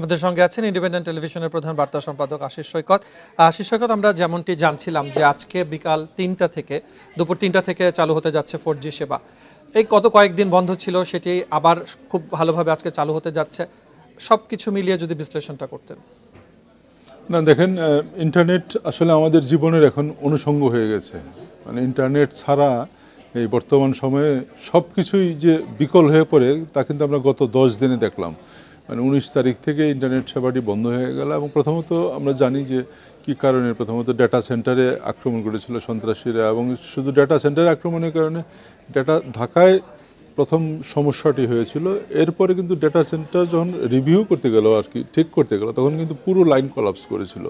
আমাদের সঙ্গে আছেন ইন্ডিপেন্ডেন্ট টেলিভিশনের প্রধান বার্তা সম্পাদক আশিস সৈকত আশিস সৈকত আমরা যেমনটি জানছিলাম যে আজকে বিকাল তিনটা থেকে দুপুর তিনটা থেকে চালু হতে যাচ্ছে ফোর জি সেবা এই কত কয়েকদিন বন্ধ ছিল সেটি আবার খুব ভালোভাবে আজকে চালু হতে যাচ্ছে সব কিছু মিলিয়ে যদি বিশ্লেষণটা করতেন না দেখেন ইন্টারনেট আসলে আমাদের জীবনের এখন অনুষঙ্গ হয়ে গেছে মানে ইন্টারনেট ছাড়া এই বর্তমান সময়ে সব কিছুই যে বিকল হয়ে পড়ে তা কিন্তু আমরা গত দশ দিনে দেখলাম মানে উনিশ তারিখ থেকে ইন্টারনেট সেবাটি বন্ধ হয়ে গেল এবং প্রথমত আমরা জানি যে কি কারণে প্রথমত ডেটা সেন্টারে আক্রমণ করেছিল সন্ত্রাসীরা এবং শুধু ডেটা সেন্টারে আক্রমণের কারণে ডেটা ঢাকায় প্রথম সমস্যাটি হয়েছিল এরপরে কিন্তু ডেটা সেন্টার যখন রিভিউ করতে গেল আর কি ঠিক করতে গেল তখন কিন্তু পুরো লাইন কলাপস করেছিল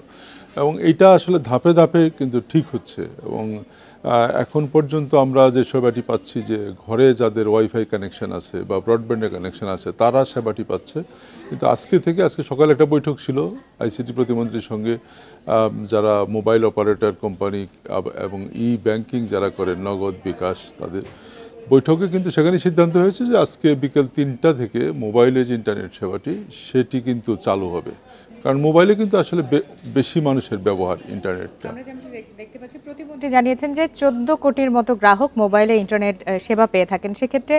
এবং এটা আসলে ধাপে ধাপে কিন্তু ঠিক হচ্ছে এবং এখন পর্যন্ত আমরা যে সেবাটি পাচ্ছি যে ঘরে যাদের ওয়াইফাই কানেকশন আছে বা ব্রডব্যান্ডের কানেকশন আছে তারা সেবাটি পাচ্ছে কিন্তু আজকে থেকে আজকে সকালে একটা বৈঠক ছিল আইসিটি প্রতিমন্ত্রীর সঙ্গে যারা মোবাইল অপারেটর কোম্পানি এবং ই ব্যাংকিং যারা করেন নগদ বিকাশ তাদের বৈঠকে কিন্তু সেখানে সিদ্ধান্ত হয়েছে যে আজকে বিকেল তিনটা থেকে মোবাইলে যে ইন্টারনেট সেবাটি সেটি কিন্তু চালু হবে কারণ মোবাইলে কিন্তু আসলে বেশি মানুষের ব্যবহার ইন্টারনেটটা প্রতিমন্ত্রী জানিয়েছেন যে চোদ্দ কোটির মতো গ্রাহক মোবাইলে ইন্টারনেট সেবা পেয়ে থাকেন সেক্ষেত্রে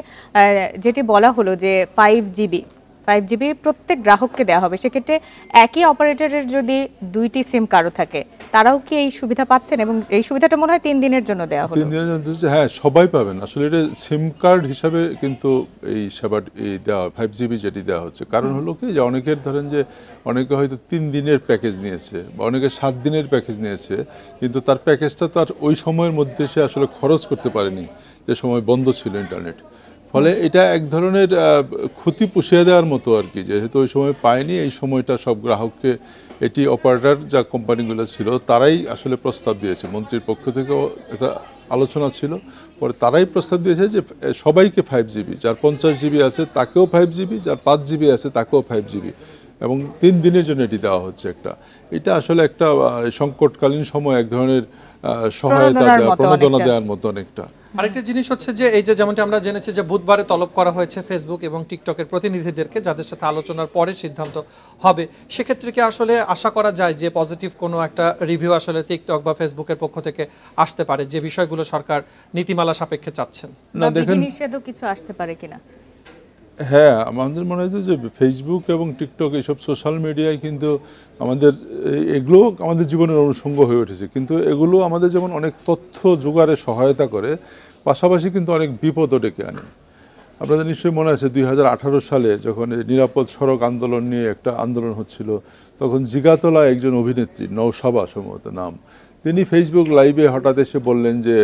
যেটি বলা হলো যে ফাইভ জিবি ফাইভ জিবি প্রত্যেক গ্রাহককে দেওয়া হবে সেক্ষেত্রে একই অপারেটরের যদি দুইটি সিম কারো থাকে তারাও কি এই সুবিধা পাচ্ছেন এবং এই সুবিধাটা মনে হয় তিন দিনের জন্য দেওয়া হবে তিন দিনের জন্য হ্যাঁ সবাই পাবেন আসলে এটা সিম কার্ড হিসাবে কিন্তু এই সেবা দেওয়া ফাইভ জিবি যেটি দেওয়া হচ্ছে কারণ হলো কি যে অনেকের ধরেন যে অনেকে হয়তো তিন দিনের প্যাকেজ নিয়েছে বা অনেকে সাত দিনের প্যাকেজ নিয়েছে কিন্তু তার প্যাকেজটা তার ওই সময়ের মধ্যে সে আসলে খরচ করতে পারেনি যে সময় বন্ধ ছিল ইন্টারনেট ফলে এটা এক ধরনের ক্ষতি পুষিয়ে দেওয়ার মতো আর কি যেহেতু ওই সময় পায়নি এই সময়টা সব গ্রাহককে এটি অপারেটর যা কোম্পানিগুলো ছিল তারাই আসলে প্রস্তাব দিয়েছে মন্ত্রীর পক্ষ থেকেও এটা আলোচনা ছিল পরে তারাই প্রস্তাব দিয়েছে যে সবাইকে ফাইভ জিবি যার পঞ্চাশ জিবি আছে তাকেও ফাইভ জিবি যার পাঁচ জিবি আছে তাকেও ফাইভ জিবি এবং তিন দিনের জন্য এটি দেওয়া হচ্ছে একটা এটা আসলে একটা সংকটকালীন সময় এক ধরনের সহায়তা দেওয়া প্রণোদনা দেওয়ার মতো অনেকটা আরেকটা জিনিস হচ্ছে যে এই যে যেমনটি আমরা জেনেছি যে বুধবারে তলব করা হয়েছে ফেসবুক এবং টিকটকের প্রতিনিধিদেরকে যাদের সাথে আলোচনার পরে সিদ্ধান্ত হবে সেক্ষেত্রে কি আসলে আশা করা যায় যে পজিটিভ কোনো একটা রিভিউ আসলে টিকটক বা ফেসবুকের পক্ষ থেকে আসতে পারে যে বিষয়গুলো সরকার নীতিমালা সাপেক্ষে চাচ্ছেন না দেখুন নিষেধও কিছু আসতে পারে কিনা হ্যাঁ আমাদের মনে হয় যে ফেসবুক এবং টিকটক এইসব সোশ্যাল মিডিয়ায় কিন্তু আমাদের এগুলো আমাদের জীবনের অনুষঙ্গ হয়ে উঠেছে কিন্তু এগুলো আমাদের যেমন অনেক তথ্য জোগাড়ে সহায়তা করে পাশাপাশি কিন্তু অনেক বিপদও ডেকে আনে আপনাদের নিশ্চয়ই মনে আছে দুই সালে যখন নিরাপদ সড়ক আন্দোলন নিয়ে একটা আন্দোলন হচ্ছিল তখন জিগাতলা একজন অভিনেত্রী নৌসভা সম্ভবত নাম তিনি ফেসবুক লাইভে হঠাৎ এসে বললেন যে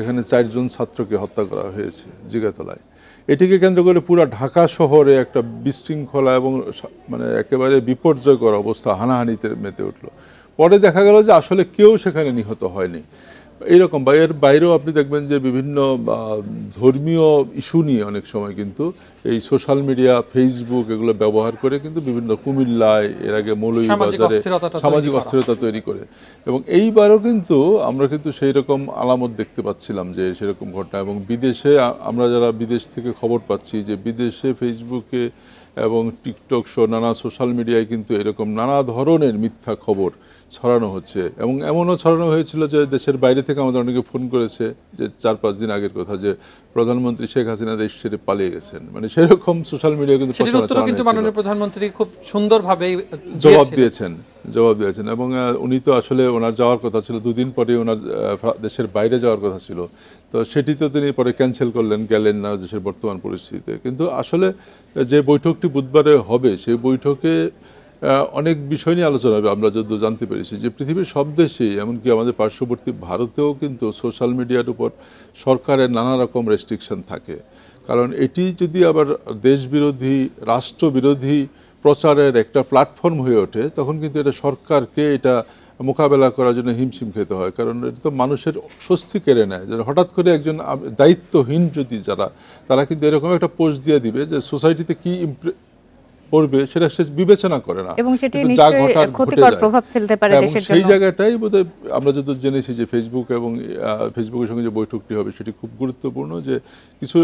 এখানে চারজন ছাত্রকে হত্যা করা হয়েছে জিগাতলায় এটিকে কেন্দ্র করে পুরো ঢাকা শহরে একটা বিশৃঙ্খলা এবং মানে একেবারে বিপর্যয়কর অবস্থা হানাহানিতে মেতে উঠল পরে দেখা গেল যে আসলে কেউ সেখানে নিহত হয়নি এইরকম বা এর বাইরেও আপনি দেখবেন যে বিভিন্ন ধর্মীয় ইস্যু নিয়ে অনেক সময় কিন্তু এই সোশ্যাল মিডিয়া ফেসবুক এগুলো ব্যবহার করে কিন্তু বিভিন্ন কুমিল্লায় এর আগে বাজারে সামাজিক অস্থিরতা তৈরি করে এবং এইবারও কিন্তু আমরা কিন্তু সেই রকম আলামত দেখতে পাচ্ছিলাম যে সেরকম ঘটনা এবং বিদেশে আমরা যারা বিদেশ থেকে খবর পাচ্ছি যে বিদেশে ফেসবুকে এবং টিকটক শো নানা সোশ্যাল মিডিয়ায় কিন্তু এরকম নানা ধরনের মিথ্যা খবর ছড়ানো হচ্ছে এবং এমনও ছড়ানো হয়েছিল যে দেশের বাইরে থেকে আমাদের অনেকে ফোন করেছে যে চার পাঁচ দিন আগের কথা যে প্রধানমন্ত্রী শেখ হাসিনা দেশ ছেড়ে পালিয়ে গেছেন মানে সেরকম সোশ্যাল মিডিয়া কিন্তু প্রধানমন্ত্রী খুব সুন্দরভাবে জবাব দিয়েছেন জবাব দিয়েছেন এবং উনি তো আসলে ওনার যাওয়ার কথা ছিল দুদিন পরে ওনার দেশের বাইরে যাওয়ার কথা ছিল তো সেটি তো তিনি পরে ক্যান্সেল করলেন গেলেন না দেশের বর্তমান পরিস্থিতিতে কিন্তু আসলে যে বৈঠকটি বুধবারে হবে সেই বৈঠকে অনেক বিষয় নিয়ে আলোচনা হবে আমরা যদি জানতে পেরেছি যে পৃথিবীর সব দেশেই এমনকি আমাদের পার্শ্ববর্তী ভারতেও কিন্তু সোশ্যাল মিডিয়ার উপর সরকারের নানা রকম রেস্ট্রিকশন থাকে কারণ এটি যদি আবার দেশবিরোধী রাষ্ট্রবিরোধী প্রচারের একটা প্ল্যাটফর্ম হয়ে ওঠে তখন কিন্তু এটা সরকারকে এটা মোকাবেলা করার জন্য হিমশিম খেতে হয় কারণ এটা তো মানুষের স্বস্তি কেড়ে নেয় যে হঠাৎ করে একজন দায়িত্বহীন যদি যারা তারা কিন্তু এরকম একটা পোস্ট দিয়ে দিবে যে সোসাইটিতে কী পড়বে সেটা সে বিবেচনা করে না এবং সেটি যা ঘটার ক্ষতিকর প্রভাব ফেলতে পারে দেশের জন্য সেই জায়গাটাই বোধহয় আমরা যত জেনেছি যে ফেসবুক এবং ফেসবুকের সঙ্গে যে বৈঠকটি হবে সেটি খুব গুরুত্বপূর্ণ যে কিছু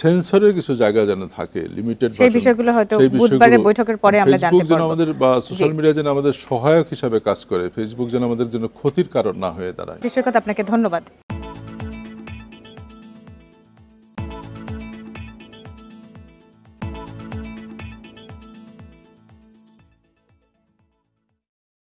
সেন্সরের কিছু জায়গা যেন থাকে লিমিটেড সেই বিষয়গুলো হয়তো বুধবারের বৈঠকের পরে আমরা জানতে পারব যেন আমাদের বা সোশ্যাল মিডিয়া যেন আমাদের সহায়ক হিসাবে কাজ করে ফেসবুক যেন আমাদের জন্য ক্ষতির কারণ না হয়ে দাঁড়ায় কথা আপনাকে ধন্যবাদ